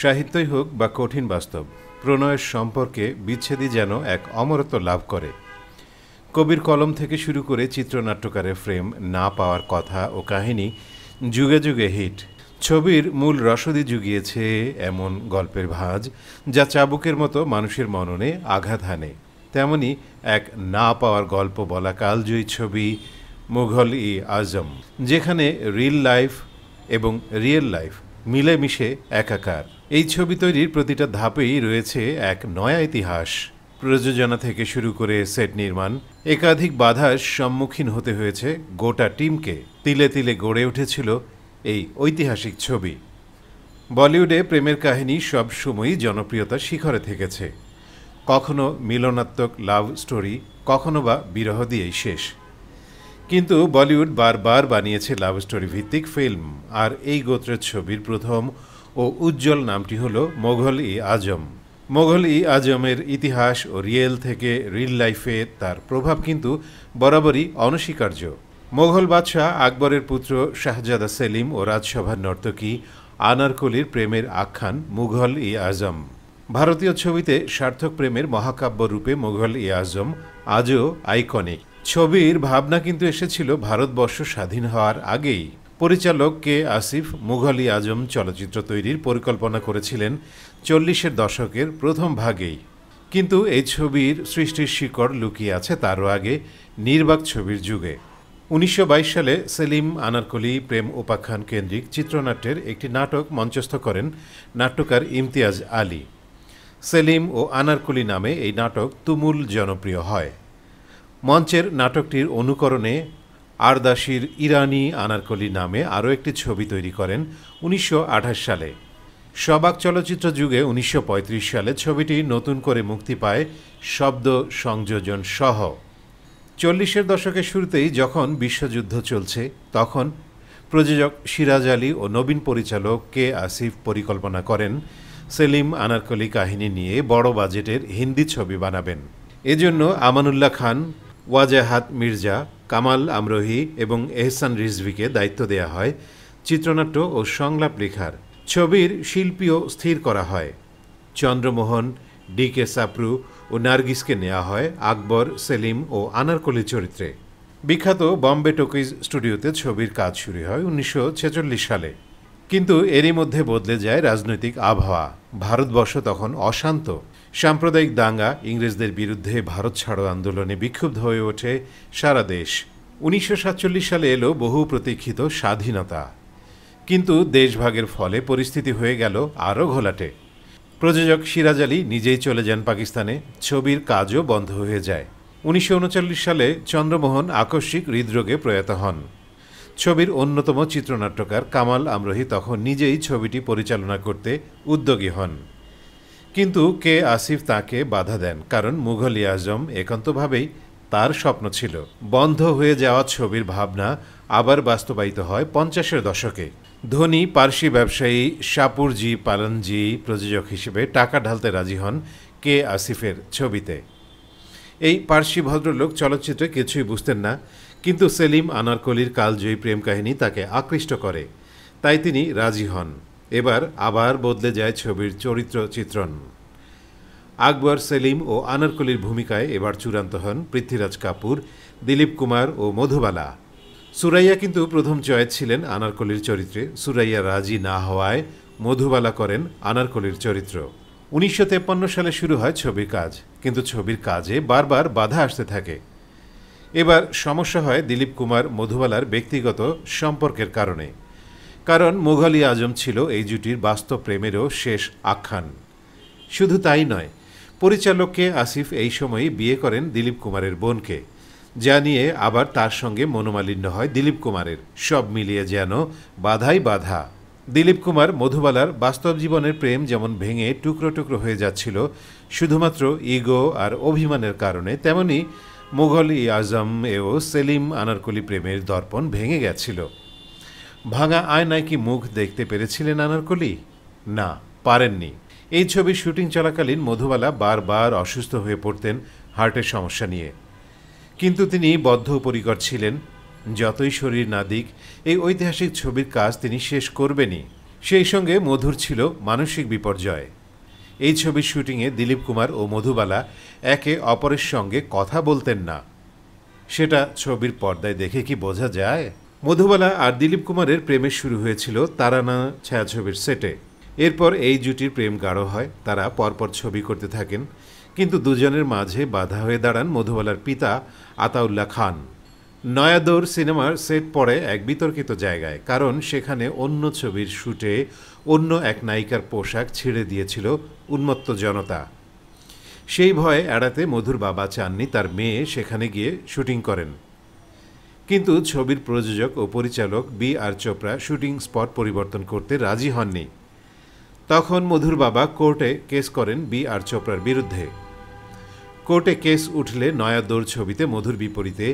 সাহিত্যই হোক বা কঠিন বাস্তব প্রণয়ের সম্পর্কে বিচ্ছেদই যেন এক অমরত্ব লাভ করে কবির কলম থেকে শুরু করে চিত্রনাট্যকারের ফ্রেম না পাওয়ার কথা ও কাহিনী যুগে যুগে হিট ছবির মূল রসদি জুগিয়েছে এমন গল্পের ভাজ যা চাবুকের মতো মানুষের মননে আঘাত হানে তেমনি এক না পাওয়ার গল্প বলা কালজয়ী ছবি মুঘল ই আজম যেখানে রিল লাইফ এবং রিয়েল লাইফ মিলেমিশে একাকার এই ছবি তৈরির প্রতিটা ধাপেই রয়েছে এক নয়া ইতিহাস প্রযোজনা থেকে শুরু করে সেট নির্মাণ একাধিক বাধার সম্মুখীন হতে হয়েছে গোটা টিমকে তিলে তিলে গড়ে উঠেছিল এই ঐতিহাসিক ছবি বলিউডে প্রেমের কাহিনী সবসময়ই জনপ্রিয়তার শিখরে থেকেছে কখনো মিলনাত্মক লাভ স্টোরি কখনো বা বিরহ দিয়েই শেষ কিন্তু বলিউড বারবার বানিয়েছে লাভ স্টোরি ভিত্তিক ফিল্ম আর এই গোত্রের ছবির প্রথম ও উজ্জ্বল নামটি হল মোঘল ই আজম মোঘল ই আজমের ইতিহাস ও রিয়েল থেকে রিল লাইফে তার প্রভাব কিন্তু বরাবরই অনস্বীকার্য মোঘল বাদশাহ আকবরের পুত্র শাহজাদা সেলিম ও রাজসভার নর্তকী আনারকলির প্রেমের আখ্যান মুঘল ই আজম ভারতীয় ছবিতে সার্থক প্রেমের মহাকাব্য রূপে মোঘল ই আজম আজও আইকনিক ছবির ভাবনা কিন্তু এসেছিল ভারতবর্ষ স্বাধীন হওয়ার আগেই পরিচালক কে আসিফ মুঘলি আজম চলচ্চিত্র তৈরির পরিকল্পনা করেছিলেন চল্লিশের দশকের প্রথম ভাগেই কিন্তু এই ছবির সৃষ্টির শিকড় লুকিয়ে আছে তারও আগে নির্বাক ছবির যুগে উনিশশো সালে সেলিম আনারকলি প্রেম উপাখ্যান কেন্দ্রিক চিত্রনাট্যের একটি নাটক মঞ্চস্থ করেন নাট্যকার ইমতিয়াজ আলী সেলিম ও আনারকলি নামে এই নাটক তুমুল জনপ্রিয় হয় মঞ্চের নাটকটির অনুকরণে আরদাসির ইরানি আনারকলি নামে আরও একটি ছবি তৈরি করেন উনিশশো সালে সবাক চলচ্চিত্র যুগে উনিশশো সালে ছবিটি নতুন করে মুক্তি পায় শব্দ সংযোজন সহ চল্লিশের দশকের শুরুতেই যখন বিশ্বযুদ্ধ চলছে তখন প্রযোজক সিরাজ আলী ও নবীন পরিচালক কে আসিফ পরিকল্পনা করেন সেলিম আনারকলি কাহিনী নিয়ে বড় বাজেটের হিন্দি ছবি বানাবেন এজন্য আমানুল্লাহ খান ওয়াজেহাত মির্জা কামাল আমরোহী এবং এহসান রিজভিকে দায়িত্ব দেয়া হয় চিত্রনাট্য ও সংলাপ লেখার ছবির শিল্পীও স্থির করা হয় চন্দ্রমোহন ডি কে সাপ্রু ও নার্গিসকে নেওয়া হয় আকবর সেলিম ও আনারকলি চরিত্রে বিখ্যাত বম্বে টোকিজ স্টুডিওতে ছবির কাজ শুরু হয় উনিশশো সালে কিন্তু এরই মধ্যে বদলে যায় রাজনৈতিক আবহাওয়া ভারতবর্ষ তখন অশান্ত সাম্প্রদায়িক দাঙ্গা ইংরেজদের বিরুদ্ধে ভারত ছাড়ো আন্দোলনে বিক্ষুব্ধ হয়ে ওঠে সারা দেশ উনিশশো সালে এলো বহু প্রতীক্ষিত স্বাধীনতা কিন্তু দেশভাগের ফলে পরিস্থিতি হয়ে গেল আরও ঘোলাটে প্রযোজক সিরাজ আলী নিজেই চলে যান পাকিস্তানে ছবির কাজও বন্ধ হয়ে যায় উনিশশো সালে চন্দ্রমোহন আকস্মিক হৃদরোগে প্রয়াত হন ছবির অন্যতম চিত্রনাট্যকার কামাল আমরোহী তখন নিজেই ছবিটি পরিচালনা করতে উদ্যোগী হন কিন্তু কে আসিফ তাকে বাধা দেন কারণ মুঘল ইয়াজম একান্তভাবেই তার স্বপ্ন ছিল বন্ধ হয়ে যাওয়া ছবির ভাবনা আবার বাস্তবায়িত হয় পঞ্চাশের দশকে ধনী পার্সি ব্যবসায়ী শাপুরজি পালনজি প্রযোজক হিসেবে টাকা ঢালতে রাজি হন কে আসিফের ছবিতে এই পার্সি ভদ্রলোক চলচ্চিত্রে কিছুই বুঝতেন না কিন্তু সেলিম আনারকলির কালজয়ী প্রেম কাহিনী তাকে আকৃষ্ট করে তাই তিনি রাজি হন এবার আবার বদলে যায় ছবির চরিত্র চিত্রণ আকবর সেলিম ও আনারকলির ভূমিকায় এবার চূড়ান্ত হন পৃথ্বীরাজ কাপুর দিলীপ কুমার ও মধুবালা সুরাইয়া কিন্তু প্রথম চয়েস ছিলেন আনারকলির চরিত্রে সুরাইয়া রাজি না হওয়ায় মধুবালা করেন আনারকলির চরিত্র উনিশশো সালে শুরু হয় ছবির কাজ কিন্তু ছবির কাজে বারবার বাধা আসতে থাকে এবার সমস্যা হয় দিলীপ কুমার মধুবালার ব্যক্তিগত সম্পর্কের কারণে কারণ মোঘলি আজম ছিল এই জুটির বাস্তব প্রেমেরও শেষ আখ্যান শুধু তাই নয় পরিচালককে আসিফ এই সময়ই বিয়ে করেন দিলীপ কুমারের বোনকে যা নিয়ে আবার তার সঙ্গে মনোমালিন্য হয় দিলীপ কুমারের সব মিলিয়ে যেন বাধাই বাধা দিলীপ কুমার মধুবালার বাস্তব জীবনের প্রেম যেমন ভেঙে টুকরো টুকরো হয়ে যাচ্ছিল শুধুমাত্র ইগো আর অভিমানের কারণে তেমনি মুঘল ই আজম এও সেলিম আনারকলি প্রেমের দর্পণ ভেঙে গেছিল ভাঙা আয়নায় কি মুখ দেখতে পেরেছিলেন আনারকলি না পারেননি এই ছবির শুটিং চলাকালীন মধুবালা বারবার অসুস্থ হয়ে পড়তেন হার্টের সমস্যা নিয়ে কিন্তু তিনি বদ্ধপরিকর ছিলেন যতই শরীর না দিক এই ঐতিহাসিক ছবির কাজ তিনি শেষ করবেনই সেই সঙ্গে মধুর ছিল মানসিক বিপর্যয় এই ছবির শুটিংয়ে দিলীপ কুমার ও মধুবালা একে অপরের সঙ্গে কথা বলতেন না সেটা ছবির পর্দায় দেখে কি বোঝা যায় মধুবালা আর দিলীপ কুমারের প্রেমের শুরু হয়েছিল তারানা ছায়াছবির সেটে এরপর এই জুটির প্রেম গাঢ় হয় তারা পরপর ছবি করতে থাকেন কিন্তু দুজনের মাঝে বাধা হয়ে দাঁড়ান মধুবালার পিতা আতাউল্লাহ খান নয়াদোর সিনেমার সেট পড়ে এক বিতর্কিত জায়গায় কারণ সেখানে অন্য ছবির শ্যুটে অন্য এক নায়িকার পোশাক ছিঁড়ে দিয়েছিল উন্মত্ত জনতা সেই ভয়ে এড়াতে মধুর বাবা চাননি তার মেয়ে সেখানে গিয়ে শুটিং করেন কিন্তু ছবির প্রযোজক ও পরিচালক B R Chopra shooting spot পরিবর্তন করতে রাজি হননি তখন মধুর বাবা কোর্টে কেস করেন বি আর চোপড়ার বিরুদ্ধে কোর্টে কেস উঠলে নয়া দৌড় ছবিতে মধুর বিপরীতে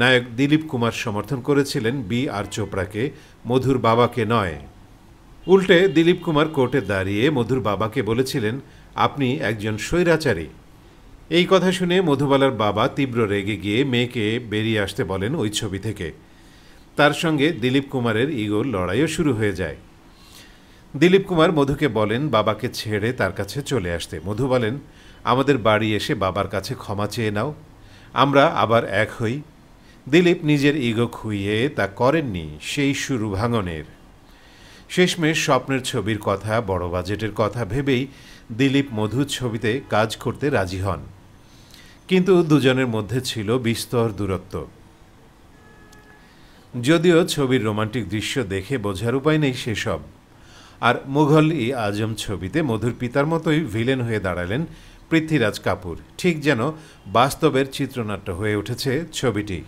নায়ক দিলীপ কুমার সমর্থন করেছিলেন বি আর চোপড়াকে মধুর বাবাকে নয় উল্টে দিলীপ কুমার কোর্টে দাঁড়িয়ে মধুর বাবাকে বলেছিলেন আপনি একজন স্বৈরাচারী এই কথা শুনে মধুবালার বাবা তীব্র রেগে গিয়ে মেয়েকে বেরিয়ে আসতে বলেন ওই ছবি থেকে তার সঙ্গে দিলীপ কুমারের ইগোর লড়াইও শুরু হয়ে যায় দিলীপ কুমার মধুকে বলেন বাবাকে ছেড়ে তার কাছে চলে আসতে মধু বলেন আমাদের বাড়ি এসে বাবার কাছে ক্ষমা চেয়ে নাও আমরা আবার এক হই দিলীপ নিজের ইগো খুইয়ে তা করেননি সেই শুরু ভাঙনের শেষমেশ স্বপ্নের ছবির কথা বড় বাজেটের কথা ভেবেই দিলীপ মধুর ছবিতে কাজ করতে রাজি হন কিন্তু দুজনের মধ্যে ছিল বিস্তর দূরত্ব যদিও ছবির রোমান্টিক দৃশ্য দেখে বোঝার উপায় নেই সেসব আর মুঘল ই আজম ছবিতে মধুর পিতার মতোই ভিলেন হয়ে দাঁড়ালেন পৃথ্বীরাজ কাপুর ঠিক যেন বাস্তবের চিত্রনাট্য হয়ে উঠেছে ছবিটি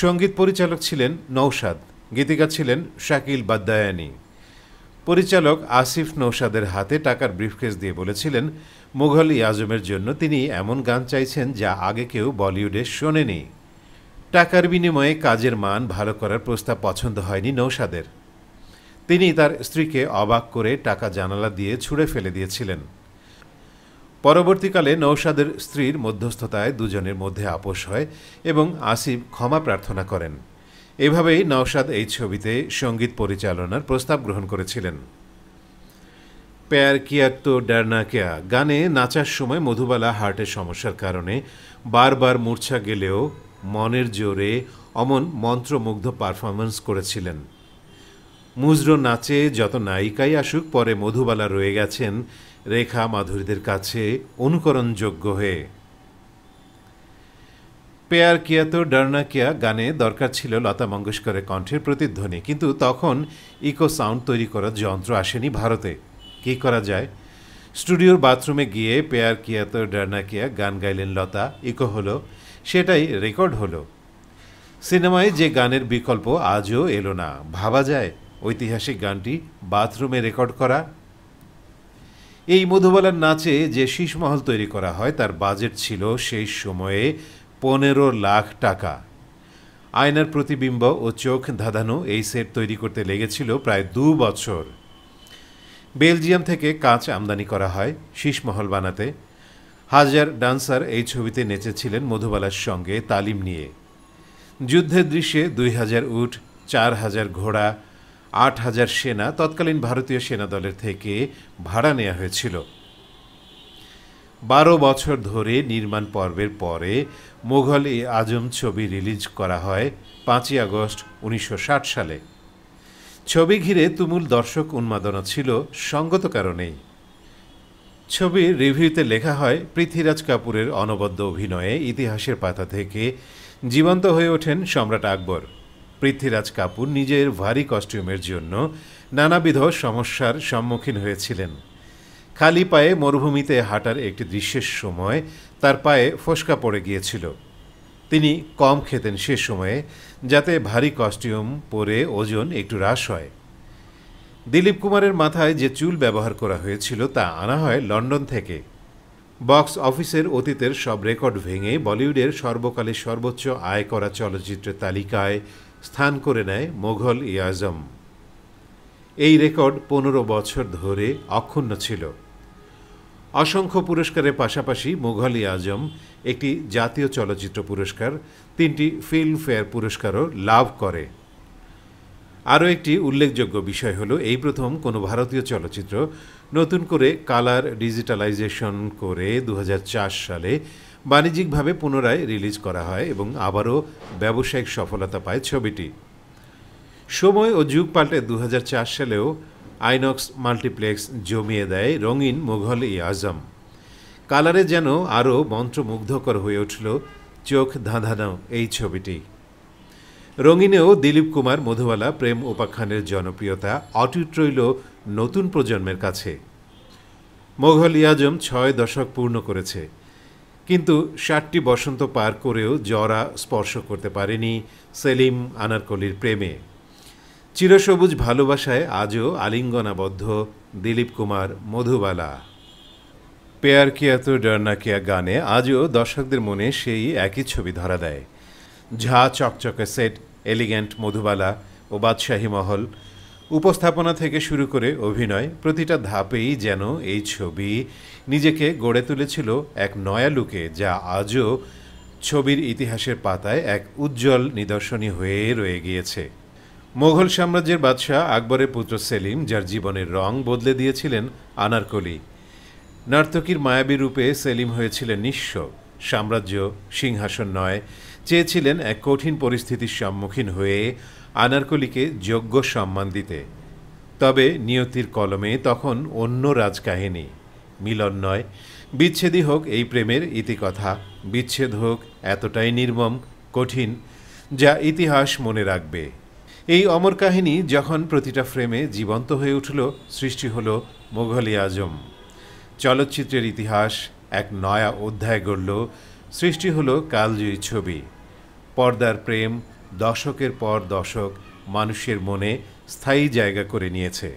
সঙ্গীত পরিচালক ছিলেন নৌসাদ গীতিকা ছিলেন শাকিল বাদ্দায়ানি পরিচালক আসিফ নৌসাদের হাতে টাকার ব্রিফকেস দিয়ে বলেছিলেন মুঘল ইয়াজমের জন্য তিনি এমন গান চাইছেন যা আগে কেউ বলিউডে শোনেনি টাকার বিনিময়ে কাজের মান ভালো করার প্রস্তাব পছন্দ হয়নি নৌসাদের তিনি তার স্ত্রীকে অবাক করে টাকা জানালা দিয়ে ছুঁড়ে ফেলে দিয়েছিলেন পরবর্তীকালে নৌসাদের স্ত্রীর মধ্যস্থতায় দুজনের মধ্যে আপোষ হয় এবং আসিফ ক্ষমা প্রার্থনা করেন এভাবেই নওশাদ এই ছবিতে সঙ্গীত পরিচালনার প্রস্তাব গ্রহণ করেছিলেন প্যার কিয়ার তো ড্যার না কেয়া গানে নাচার সময় মধুবালা হার্টের সমস্যার কারণে বারবার মূর্ছা গেলেও মনের জোরে অমন মন্ত্রমুগ্ধ পারফরমেন্স করেছিলেন মুজরো নাচে যত নায়িকাই আসুক পরে মধুবালা রয়ে গেছেন রেখা মাধুরীদের কাছে অনুকরণযোগ্য হয়ে পেয়ার কিয়া তো ডার্না গানে দরকার ছিল লতা মঙ্গেশকরের কণ্ঠের প্রতিধ্বনি কিন্তু তখন ইকো সাউন্ড তৈরি করার যন্ত্র আসেনি ভারতে কি করা যায় স্টুডিওর বাথরুমে গিয়ে পেয়ার কিয়া তো ডারনা কিয়া গান গাইলেন লতা ইকো হলো সেটাই রেকর্ড হলো সিনেমায় যে গানের বিকল্প আজও এলো না ভাবা যায় ঐতিহাসিক গানটি বাথরুমে রেকর্ড করা এই মধুবালার নাচে যে শীষমহল তৈরি করা হয় তার বাজেট ছিল সেই সময়ে পনেরো লাখ টাকা আয়নার প্রতিবিম্ব ও চোখ ধাঁধানো এই সেট তৈরি করতে লেগেছিল প্রায় দু বছর বেলজিয়াম থেকে কাঁচ আমদানি করা হয় শীষমহল বানাতে হাজার ডান্সার এই ছবিতে নেচেছিলেন মধুবালার সঙ্গে তালিম নিয়ে যুদ্ধের দৃশ্যে দুই হাজার উট চার হাজার ঘোড়া আট হাজার সেনা তৎকালীন ভারতীয় সেনাদলের থেকে ভাড়া নেওয়া হয়েছিল বারো বছর ধরে নির্মাণ পর্বের পরে মোঘল ই আজম ছবি রিলিজ করা হয় পাঁচই আগস্ট উনিশশো সালে ছবি ঘিরে তুমুল দর্শক উন্মাদনা ছিল সঙ্গত কারণেই ছবির রিভিউতে লেখা হয় পৃথ্বীরাজ কাপুরের অনবদ্য অভিনয়ে ইতিহাসের পাতা থেকে জীবন্ত হয়ে ওঠেন সম্রাট আকবর পৃথ্বীরাজ কাপুর নিজের ভারী কস্টিউমের জন্য নানাবিধ সমস্যার সম্মুখীন হয়েছিলেন খালি পায়ে মরুভূমিতে হাঁটার একটি দৃশ্যের সময় তার পায়ে ফোসকা পড়ে গিয়েছিল তিনি কম খেতেন সে সময়ে যাতে ভারী কস্টিউম পরে ওজন একটু হ্রাস হয় দিলীপ কুমারের মাথায় যে চুল ব্যবহার করা হয়েছিল তা আনা হয় লন্ডন থেকে বক্স অফিসের অতীতের সব রেকর্ড ভেঙে বলিউডের সর্বকালে সর্বোচ্চ আয় করা চলচ্চিত্রের তালিকায় স্থান করে নেয় মোঘল ইয়াজম এই রেকর্ড পনেরো বছর ধরে অক্ষুণ্ণ ছিল অসংখ্য পুরস্কারের পাশাপাশি মোঘলি আজম একটি জাতীয় চলচ্চিত্র পুরস্কার তিনটি ফিল্মফেয়ার পুরস্কারও লাভ করে আরও একটি উল্লেখযোগ্য বিষয় হলো এই প্রথম কোনো ভারতীয় চলচ্চিত্র নতুন করে কালার ডিজিটালাইজেশন করে দু সালে বাণিজ্যিকভাবে পুনরায় রিলিজ করা হয় এবং আবারও ব্যবসায়িক সফলতা পায় ছবিটি সময় ও যুগ পাল্টে দু সালেও আইনক্স মাল্টিপ্লেক্স জমিয়ে দেয় রঙিন মুঘল ই আজম কালারে যেন আরও মন্ত্রমুগ্ধকর হয়ে উঠল চোখ ধাঁধানো এই ছবিটি রঙিনেও দিলীপ কুমার মধুবালা প্রেম উপাখ্যানের জনপ্রিয়তা অটুট রইল নতুন প্রজন্মের কাছে মোঘল ইয়াজম ছয় দশক পূর্ণ করেছে কিন্তু ষাটটি বসন্ত পার করেও জরা স্পর্শ করতে পারেনি সেলিম আনারকলির প্রেমে চিরসবুজ ভালোবাসায় আজও আলিঙ্গনাবদ্ধ দিলীপ কুমার মধুবালা পেয়ার কিয়া তো ডরনা কিয়া গানে আজও দর্শকদের মনে সেই একই ছবি ধরা দেয় ঝা চকচকে সেট এলিগেন্ট মধুবালা ও বাদশাহী মহল উপস্থাপনা থেকে শুরু করে অভিনয় প্রতিটা ধাপেই যেন এই ছবি নিজেকে গড়ে তুলেছিল এক নয়া লুকে যা আজও ছবির ইতিহাসের পাতায় এক উজ্জ্বল নিদর্শনী হয়ে রয়ে গিয়েছে মোঘল সাম্রাজ্যের বাদশাহ আকবরের পুত্র সেলিম যার জীবনের রং বদলে দিয়েছিলেন আনারকলি নর্তকীর মায়াবী রূপে সেলিম হয়েছিলেন নিঃস্ব সাম্রাজ্য সিংহাসন নয় চেয়েছিলেন এক কঠিন পরিস্থিতির সম্মুখীন হয়ে আনারকলিকে যোগ্য সম্মান দিতে তবে নিয়তির কলমে তখন অন্য রাজকাহিনী মিলন নয় বিচ্ছেদই হোক এই প্রেমের ইতিকথা বিচ্ছেদ হোক এতটাই নির্মম কঠিন যা ইতিহাস মনে রাখবে এই অমর কাহিনী যখন প্রতিটা ফ্রেমে জীবন্ত হয়ে উঠল সৃষ্টি হল মোঘল আজম চলচ্চিত্রের ইতিহাস এক নয়া অধ্যায় গড়ল সৃষ্টি হল কালজয়ী ছবি পর্দার প্রেম দশকের পর দশক মানুষের মনে স্থায়ী জায়গা করে নিয়েছে